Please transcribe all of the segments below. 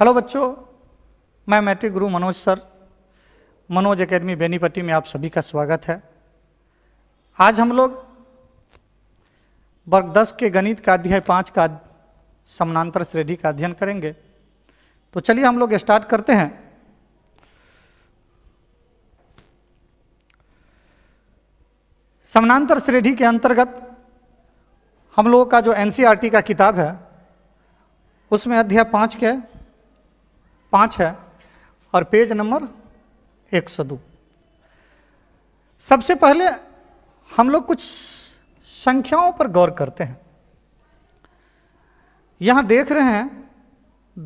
hello बच्चों मैं matric गुरु मनोज सर मनोज एकेडमी बेनीपट्टी में आप सभी का स्वागत है आज हम लोग वर्ग दस के गणित का अध्याय पाँच का समानांतर श्रेणी का अध्ययन करेंगे तो चलिए हम लोग स्टार्ट करते हैं समानांतर श्रेणी के अंतर्गत हम लोगों का जो एनसीईआरटी e का किताब है उसमें अध्याय पाँच के पाँच है और पेज नंबर एक सौ दो सबसे पहले हम लोग कुछ संख्याओं पर गौर करते हैं यहाँ देख रहे हैं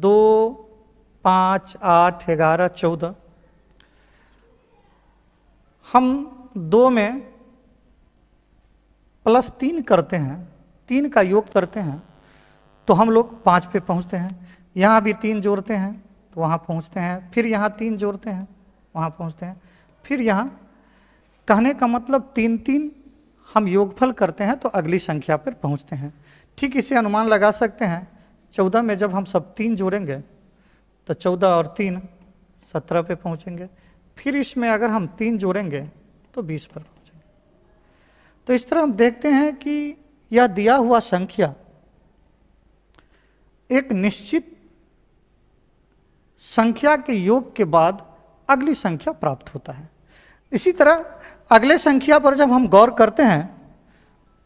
दो पाँच आठ ग्यारह चौदह हम दो में प्लस तीन करते हैं तीन का योग करते हैं तो हम लोग पाँच पे पहुँचते हैं यहाँ भी तीन जोड़ते हैं तो वहाँ पहुँचते हैं फिर यहाँ तीन जोड़ते हैं वहाँ पहुँचते हैं फिर यहाँ कहने का मतलब तीन तीन हम योगफल करते हैं तो अगली संख्या पर पहुँचते हैं ठीक इसे अनुमान लगा सकते हैं चौदह में जब हम सब तीन जोड़ेंगे तो चौदह और तीन सत्रह पे पहुँचेंगे फिर इसमें अगर हम तीन जोड़ेंगे तो बीस पर पहुँचेंगे तो इस तरह हम देखते हैं कि यह दिया हुआ संख्या एक निश्चित संख्या के योग के बाद अगली संख्या प्राप्त होता है इसी तरह अगले संख्या पर जब हम गौर करते हैं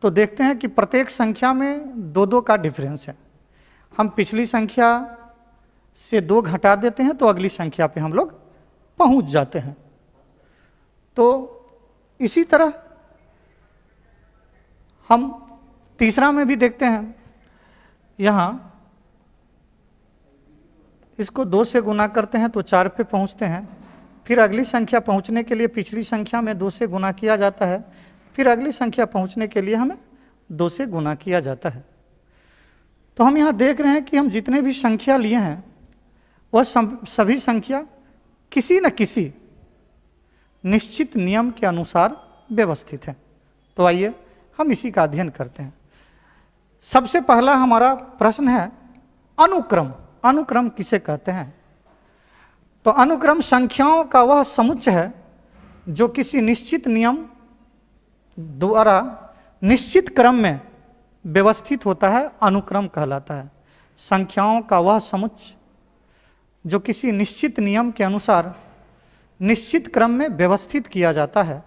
तो देखते हैं कि प्रत्येक संख्या में दो दो का डिफरेंस है हम पिछली संख्या से दो घटा देते हैं तो अगली संख्या पे हम लोग पहुंच जाते हैं तो इसी तरह हम तीसरा में भी देखते हैं यहाँ इसको दो से गुना करते हैं तो चार पे पहुंचते हैं फिर अगली संख्या पहुंचने के लिए पिछली संख्या में दो से गुना किया जाता है फिर अगली संख्या पहुंचने के लिए हमें दो से गुना किया जाता है तो हम यहाँ देख रहे हैं कि हम जितने भी संख्या लिए हैं वह सभी संख्या किसी न किसी निश्चित नियम के अनुसार व्यवस्थित है तो आइए हम इसी का अध्ययन करते हैं सबसे पहला हमारा प्रश्न है अनुक्रम अनुक्रम किसे कहते हैं तो अनुक्रम संख्याओं का वह समुच्च है जो किसी निश्चित नियम द्वारा निश्चित क्रम में व्यवस्थित होता है अनुक्रम कहलाता है संख्याओं का वह समुच्च जो किसी निश्चित नियम के अनुसार निश्चित क्रम में व्यवस्थित किया जाता है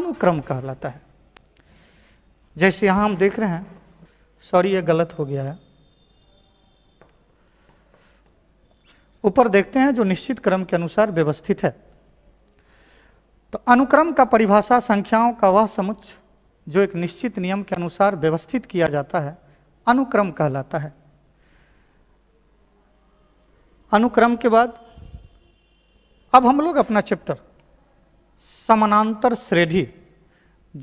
अनुक्रम कहलाता है जैसे यहाँ हम देख रहे हैं सॉरी ये गलत हो गया है ऊपर देखते हैं जो निश्चित क्रम के अनुसार व्यवस्थित है तो अनुक्रम का परिभाषा संख्याओं का वह समुच्च जो एक निश्चित नियम के अनुसार व्यवस्थित किया जाता है अनुक्रम कहलाता है अनुक्रम के बाद अब हम लोग अपना चैप्टर समानांतर श्रेणी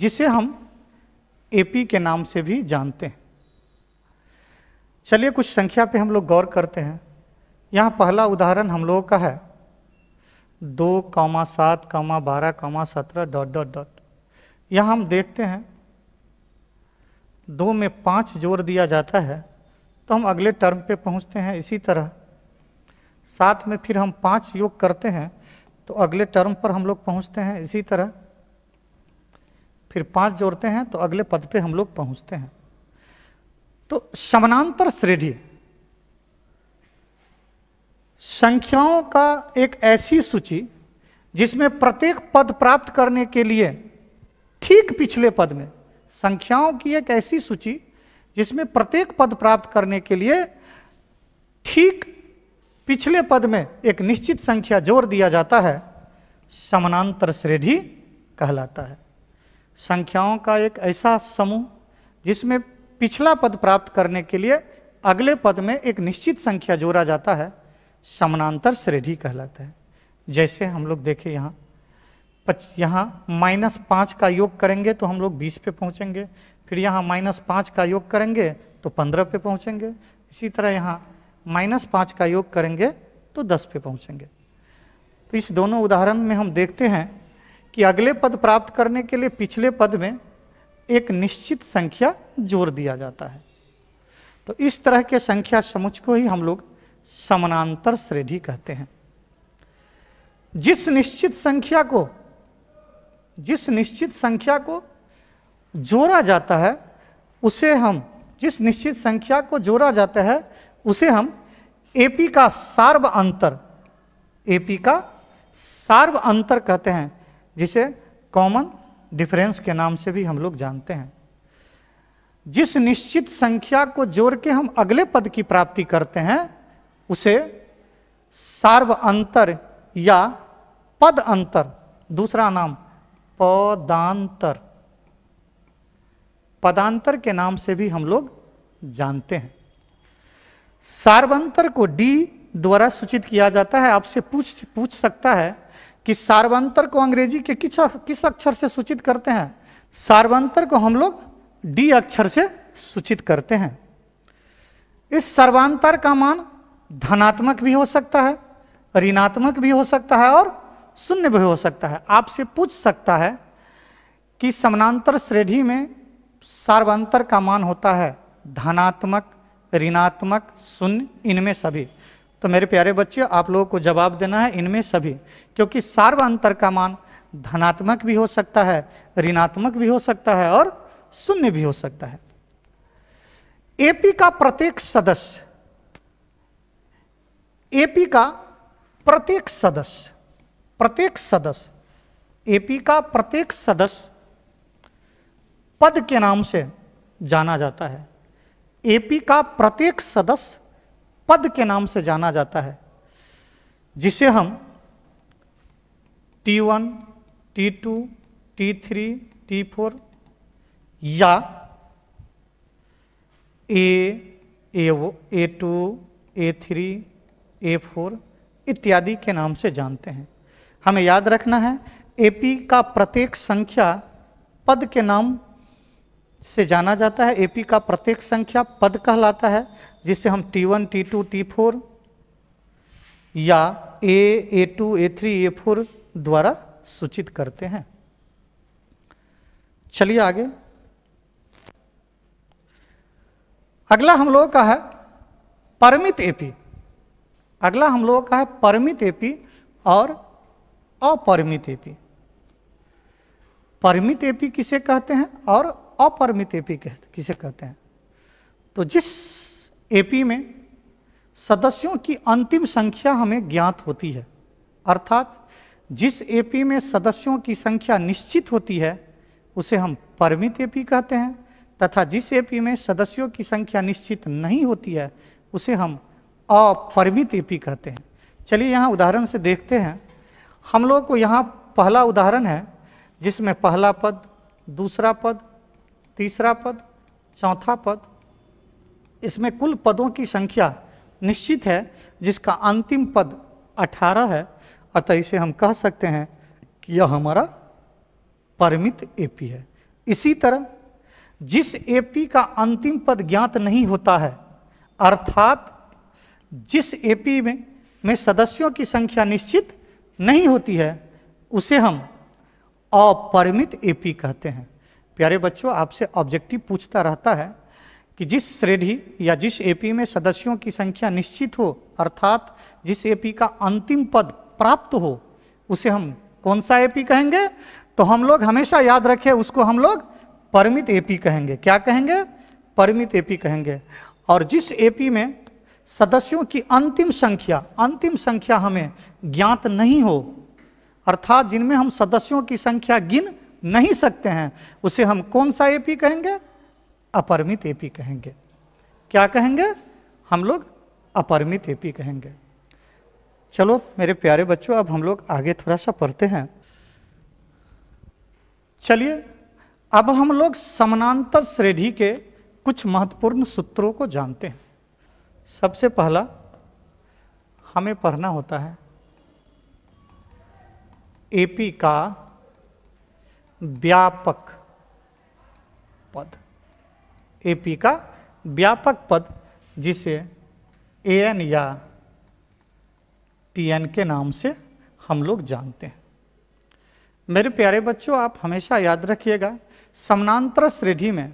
जिसे हम एपी के नाम से भी जानते हैं चलिए कुछ संख्या पे हम लोग गौर करते हैं यहाँ पहला उदाहरण हम लोगों का है दो कौमा सात कौमा बारह कौमा सत्रह डॉट डॉट डॉट यहाँ हम देखते हैं दो में पाँच जोड़ दिया जाता है तो हम अगले टर्म पे पहुँचते हैं इसी तरह सात में फिर हम पाँच योग करते हैं तो अगले टर्म पर हम लोग पहुँचते हैं इसी तरह फिर पाँच जोड़ते हैं तो अगले पद पे हम लोग पहुँचते हैं तो समानांतर श्रेणी संख्याओं का एक ऐसी सूची जिसमें प्रत्येक पद प्राप्त करने के लिए ठीक पिछले पद में संख्याओं की एक ऐसी सूची जिसमें प्रत्येक पद प्राप्त करने के लिए ठीक पिछले पद में एक निश्चित संख्या जोड़ दिया जाता है समानांतर श्रेणी कहलाता है संख्याओं का एक ऐसा समूह जिसमें पिछला पद प्राप्त करने के लिए अगले पद में एक निश्चित संख्या जोड़ा जाता है समानांतर श्रेणी कहलाता है जैसे हम लोग देखें यहाँ यहाँ माइनस पाँच का योग करेंगे तो हम लोग बीस पे पहुँचेंगे फिर यहाँ माइनस पाँच का योग करेंगे तो पंद्रह पे पहुँचेंगे इसी तरह यहाँ माइनस पाँच का योग करेंगे तो दस पे पहुँचेंगे तो इस दोनों उदाहरण में हम देखते हैं कि अगले पद प्राप्त करने के लिए पिछले पद में एक निश्चित संख्या जोड़ दिया जाता है तो इस तरह के संख्या समुच को ही हम लोग समानांतर श्रेणी कहते हैं जिस निश्चित संख्या को जिस निश्चित संख्या को जोड़ा जाता है उसे हम जिस निश्चित संख्या को जोड़ा जाता है उसे हम एपी का सार्व अंतर एपी का सार्व अंतर कहते हैं जिसे कॉमन डिफरेंस के नाम से भी हम लोग जानते हैं जिस निश्चित संख्या को जोड़ के हम अगले पद की प्राप्ति करते हैं उसे सार्व अंतर या पद अंतर दूसरा नाम पदांतर पदांतर के नाम से भी हम लोग जानते हैं सार्वंतर को डी द्वारा सूचित किया जाता है आपसे पूछ पूछ सकता है कि सार्वंतर को अंग्रेजी के किस किस अक्षर से सूचित करते हैं सार्वंतर को हम लोग डी अक्षर से सूचित करते हैं इस सर्वांतर का मान धनात्मक भी हो सकता है ऋणात्मक भी हो सकता है और शून्य भी हो सकता है आपसे पूछ सकता है कि समानांतर श्रेणी में सार्वांतर का मान होता है धनात्मक ऋणात्मक शून्य इनमें सभी तो मेरे प्यारे बच्चे आप लोगों को जवाब देना है इनमें सभी क्योंकि सर्वांतर का मान धनात्मक भी हो सकता है ऋणात्मक भी हो सकता है और शून्य भी हो सकता है एपी का प्रत्येक सदस्य एपी का प्रत्येक सदस्य प्रत्येक सदस्य एपी का प्रत्येक सदस्य पद के नाम से जाना जाता है एपी का प्रत्येक सदस्य पद के नाम से जाना जाता है जिसे हम T1, T2, T3, T4 या A two A three A four इत्यादि के नाम से जानते हैं हमें याद रखना है ए पी का प्रत्येक संख्या पद के नाम से जाना जाता है ए पी का प्रत्येक संख्या पद कहलाता है जिसे हम T one T two T four या A A two A three A four द्वारा सूचित करते हैं चलिए आगे अगला हम लोगों का है परमित एपी अगला हम लोगों का है परमित एपी और अपरिमित एपी परमित एपी किसे कहते हैं और अपरमित एपी किसे कहते हैं तो जिस एपी में सदस्यों की अंतिम संख्या हमें ज्ञात होती है अर्थात जिस एपी में सदस्यों की संख्या निश्चित होती है उसे हम परमित एपी कहते हैं तथा जिस एपी में सदस्यों की संख्या निश्चित नहीं होती है उसे हम अपरिमित ईपी कहते हैं चलिए यहाँ उदाहरण से देखते हैं हम लोग को यहाँ पहला उदाहरण है जिसमें पहला पद दूसरा पद तीसरा पद चौथा पद इसमें कुल पदों की संख्या निश्चित है जिसका अंतिम पद 18 है अतः इसे हम कह सकते हैं कि यह हमारा परमित एपी है इसी तरह जिस एपी का अंतिम पद ज्ञात नहीं होता है अर्थात जिस एपी में में सदस्यों की संख्या निश्चित नहीं होती है उसे हम अपरिमित एपी कहते हैं प्यारे बच्चों आपसे ऑब्जेक्टिव पूछता रहता है कि जिस श्रेणी या जिस एपी में सदस्यों की संख्या निश्चित हो अर्थात जिस एपी का अंतिम पद प्राप्त हो उसे हम कौन सा एपी कहेंगे तो हम लोग हमेशा याद रखें उसको हम लोग परिमित एपी कहेंगे क्या कहेंगे परिमित एपी कहेंगे और जिस एपी में सदस्यों की अंतिम संख्या अंतिम संख्या हमें ज्ञात नहीं हो अर्थात जिनमें हम सदस्यों की संख्या गिन नहीं सकते हैं उसे हम कौन सा एपी कहेंगे अपरमित एपी कहेंगे क्या कहेंगे हम लोग अपरिमित एपी कहेंगे चलो मेरे प्यारे बच्चों अब हम लोग आगे थोड़ा सा पढ़ते हैं चलिए अब हम लोग समानांतर श्रेणी के कुछ महत्वपूर्ण सूत्रों को जानते हैं सबसे पहला हमें पढ़ना होता है एपी का व्यापक पद एपी का व्यापक पद जिसे एन या टीएन के नाम से हम लोग जानते हैं मेरे प्यारे बच्चों आप हमेशा याद रखिएगा समानांतर श्रेणी में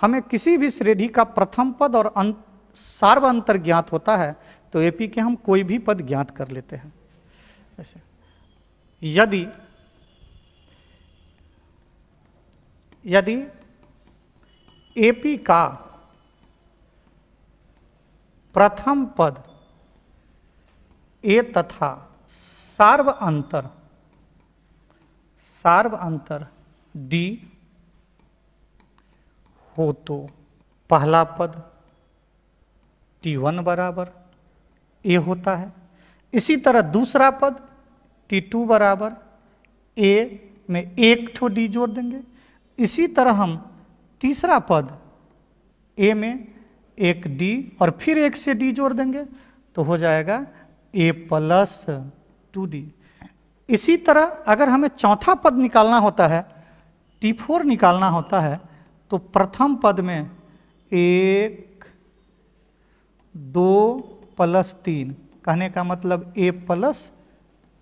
हमें किसी भी श्रेणी का प्रथम पद और अंत सार्व अंतर ज्ञात होता है तो एपी के हम कोई भी पद ज्ञात कर लेते हैं ऐसे यदि यदि एपी का प्रथम पद ए तथा सार्व अंतर सार्व अंतर डी हो तो पहला पद टी वन बराबर ए होता है इसी तरह दूसरा पद टी टू बराबर ए में एक ठो डी जोड़ देंगे इसी तरह हम तीसरा पद ए में एक डी और फिर एक से डी जोड़ देंगे तो हो जाएगा ए प्लस टू डी इसी तरह अगर हमें चौथा पद निकालना होता है टी फोर निकालना होता है तो प्रथम पद में एक दो प्लस तीन कहने का मतलब ए प्लस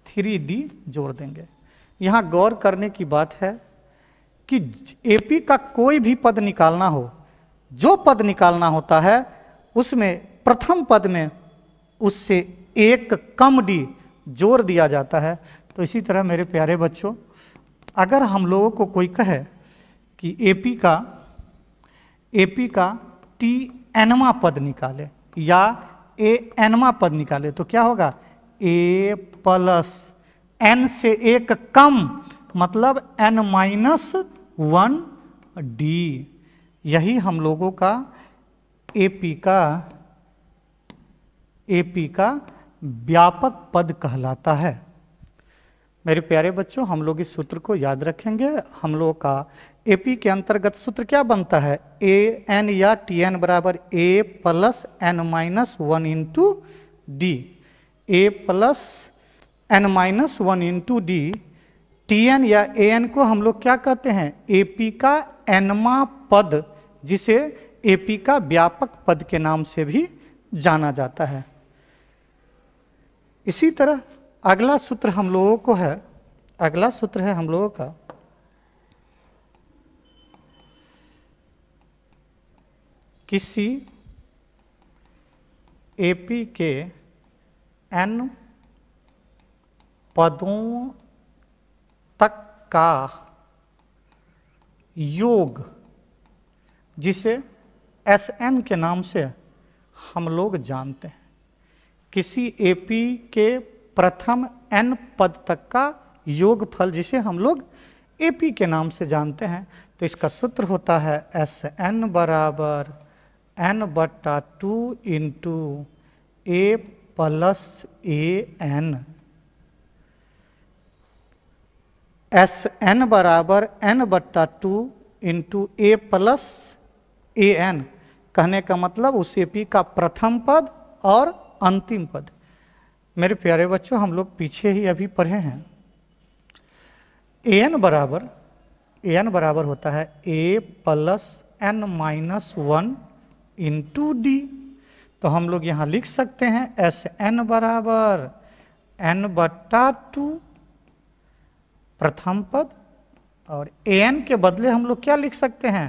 थ्री डी जोड़ देंगे यहाँ गौर करने की बात है कि एपी का कोई भी पद निकालना हो जो पद निकालना होता है उसमें प्रथम पद में उससे एक कम डी जोड़ दिया जाता है तो इसी तरह मेरे प्यारे बच्चों अगर हम लोगों को कोई कहे कि एपी का एपी का टी एनवा पद निकाले या ए एनवा पद निकाले तो क्या होगा ए प्लस एन से एक कम मतलब एन माइनस वन डी यही हम लोगों का ए पी का ए पी का व्यापक पद कहलाता है मेरे प्यारे बच्चों हम लोग इस सूत्र को याद रखेंगे हम लोग का एपी के अंतर्गत सूत्र क्या बनता है ए एन या टी एन बराबर A plus N minus one into D A plus N minus one into D T N या ए एन को हम लोग क्या कहते हैं ए पी का एनमा पद जिसे ए पी का व्यापक पद के नाम से भी जाना जाता है इसी तरह अगला सूत्र हम लोगों को है अगला सूत्र है हम लोगों का किसी एपी के एन पदों तक का योग जिसे एस एन के नाम से हम लोग जानते हैं किसी एपी के प्रथम एन पद तक का योगफल जिसे हम लोग ए के नाम से जानते हैं तो इसका सूत्र होता है एस एन बराबर एन बट्टा two into A plus A N S N बराबर एन बट्टा two into A plus A N कहने का मतलब उस ए पी का प्रथम पद और अंतिम पद मेरे प्यारे बच्चों हम लोग पीछे ही अभी पढ़े हैं ए एन बराबर ए एन बराबर होता है A plus N minus one into D तो हम लोग यहाँ लिख सकते हैं एस एन बराबर एन बटा टू प्रथम पद और ए एन के बदले हम लोग क्या लिख सकते हैं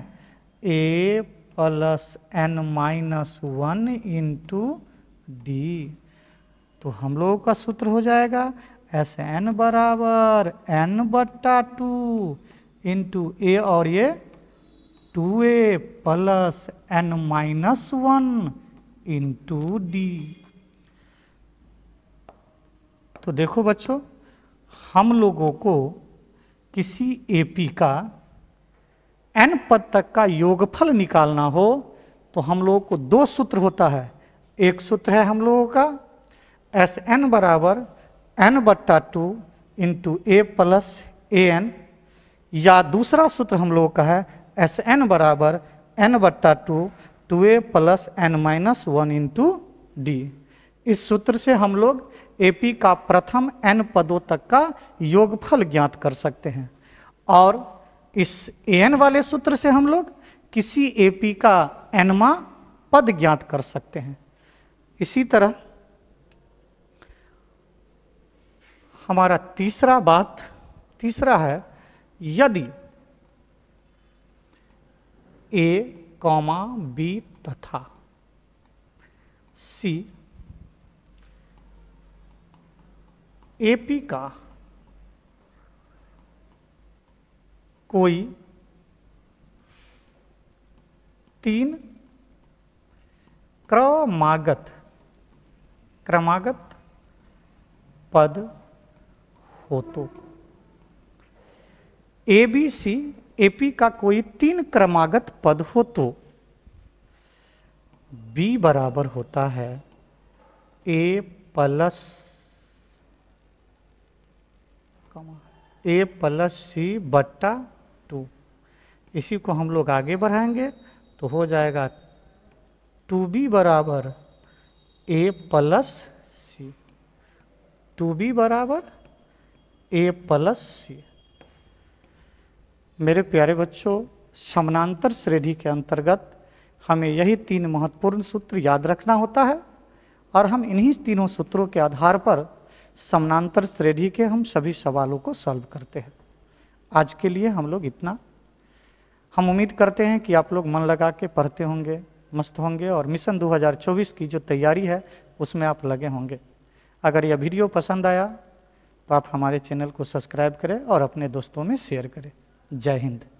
A plus N minus one into D तो हम लोगों का सूत्र हो जाएगा एस एन बराबर एन बट्टा टू इंटू ए और ये two A plus N minus one into D तो देखो बच्चों हम लोगों को किसी एपी का एन पद तक का योगफल निकालना हो तो हम लोगों को दो सूत्र होता है एक सूत्र है हम लोगों का एस एन बराबर एन बट्टा two into A plus A N या दूसरा सूत्र हम लोगों का है एस एन बराबर एन बट्टा two two A plus N minus one into D इस सूत्र से हम लोग ए पी का प्रथम एन पदों तक का योगफल ज्ञात कर सकते हैं और इस ए एन वाले सूत्र से हम लोग किसी ए पी का एनमा पद ज्ञात कर सकते हैं इसी तरह हमारा तीसरा बात तीसरा है यदि ए कॉमा बी तथा सी ए पी का कोई तीन क्रमागत क्रमागत पद हो तो ए बी सी एपी का कोई तीन क्रमागत पद हो तो बी बराबर होता है ए प्लस ए प्लस सी बट्टा टू इसी को हम लोग आगे बढ़ाएंगे तो हो जाएगा टू बी बराबर A plus C two B बराबर ए प्लस सी मेरे प्यारे बच्चों समानांतर श्रेणी के अंतर्गत हमें यही तीन महत्वपूर्ण सूत्र याद रखना होता है और हम इन्हीं तीनों सूत्रों के आधार पर समानांतर श्रेणी के हम सभी सवालों को सॉल्व करते हैं आज के लिए हम लोग इतना हम उम्मीद करते हैं कि आप लोग मन लगा के पढ़ते होंगे मस्त होंगे और मिशन 2024 की जो तैयारी है उसमें आप लगे होंगे अगर यह वीडियो पसंद आया तो आप हमारे चैनल को सब्सक्राइब करें और अपने दोस्तों में शेयर करें जय हिंद